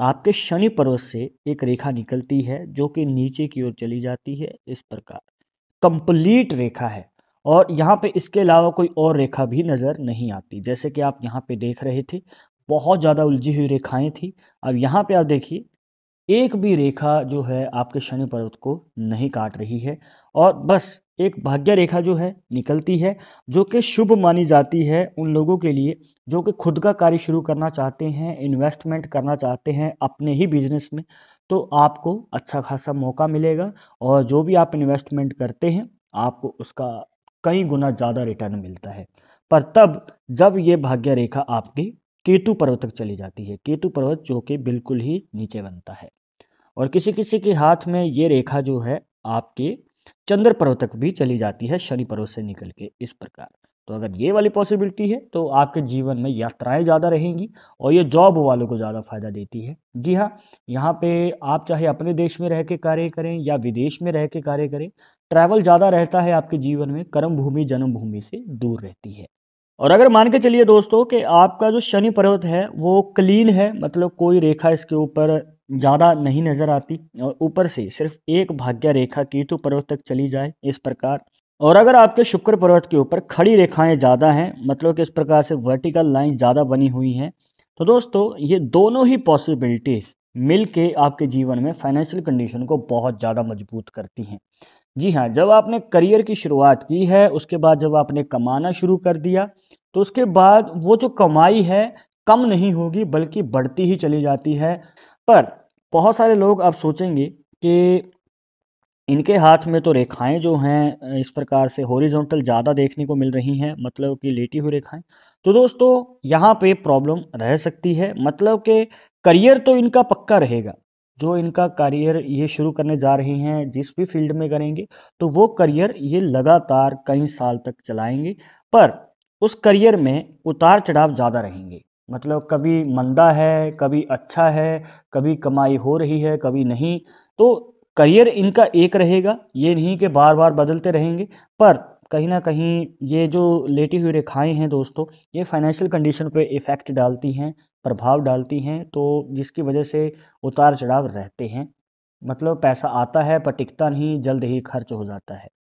आपके शनि पर्वत से एक रेखा निकलती है जो कि नीचे की ओर चली जाती है इस प्रकार कंप्लीट रेखा है और यहाँ पे इसके अलावा कोई और रेखा भी नज़र नहीं आती जैसे कि आप यहाँ पे देख रहे थे बहुत ज़्यादा उलझी हुई रेखाएं थी अब यहाँ पे आप देखिए एक भी रेखा जो है आपके शनि पर्वत को नहीं काट रही है और बस एक भाग्य रेखा जो है निकलती है जो कि शुभ मानी जाती है उन लोगों के लिए जो कि खुद का कार्य शुरू करना चाहते हैं इन्वेस्टमेंट करना चाहते हैं अपने ही बिजनेस में तो आपको अच्छा खासा मौका मिलेगा और जो भी आप इन्वेस्टमेंट करते हैं आपको उसका कई गुना ज़्यादा रिटर्न मिलता है पर तब जब ये भाग्य रेखा आपकी केतु पर्वत तक चली जाती है केतु पर्वत जो कि बिल्कुल ही नीचे बनता है और किसी किसी के हाथ में ये रेखा जो है आपके चंद्र पर्वत तक भी चली जाती है शनि पर्वत से निकल के इस प्रकार तो अगर ये वाली पॉसिबिलिटी है तो आपके जीवन में यात्राएं ज़्यादा रहेंगी और ये जॉब वालों को ज़्यादा फायदा देती है जी हाँ यहाँ पे आप चाहे अपने देश में रह के कार्य करें या विदेश में रह के कार्य करें ट्रैवल ज़्यादा रहता है आपके जीवन में कर्म भूमि जन्मभूमि से दूर रहती है और अगर मान के चलिए दोस्तों कि आपका जो शनि पर्वत है वो क्लीन है मतलब कोई रेखा इसके ऊपर ज़्यादा नहीं नज़र आती और ऊपर से सिर्फ एक भाग्य रेखा केतु पर्वत तक चली जाए इस प्रकार और अगर आपके शुक्र पर्वत के ऊपर खड़ी रेखाएं ज़्यादा हैं मतलब कि इस प्रकार से वर्टिकल लाइन ज़्यादा बनी हुई हैं तो दोस्तों ये दोनों ही पॉसिबिलिटीज़ मिल के आपके जीवन में फाइनेंशियल कंडीशन को बहुत ज़्यादा मजबूत करती हैं जी हाँ जब आपने करियर की शुरुआत की है उसके बाद जब आपने कमाना शुरू कर दिया तो उसके बाद वो जो कमाई है कम नहीं होगी बल्कि बढ़ती ही चली जाती है पर बहुत सारे लोग अब सोचेंगे कि इनके हाथ में तो रेखाएं जो हैं इस प्रकार से हॉरिजॉन्टल ज़्यादा देखने को मिल रही हैं मतलब कि लेटी हुई रेखाएं तो दोस्तों यहाँ पे प्रॉब्लम रह सकती है मतलब कि करियर तो इनका पक्का रहेगा जो इनका करियर ये शुरू करने जा रहे हैं जिस भी फील्ड में करेंगे तो वो करियर ये लगातार कई साल तक चलाएंगे पर उस करियर में उतार चढ़ाव ज़्यादा रहेंगे मतलब कभी मंदा है कभी अच्छा है कभी कमाई हो रही है कभी नहीं तो करियर इनका एक रहेगा ये नहीं कि बार बार बदलते रहेंगे पर कहीं ना कहीं ये जो लेटी हुई रेखाएं हैं दोस्तों ये फाइनेंशियल कंडीशन पे इफ़ेक्ट डालती हैं प्रभाव डालती हैं तो जिसकी वजह से उतार चढ़ाव रहते हैं मतलब पैसा आता है पर टिकता नहीं जल्द ही खर्च हो जाता है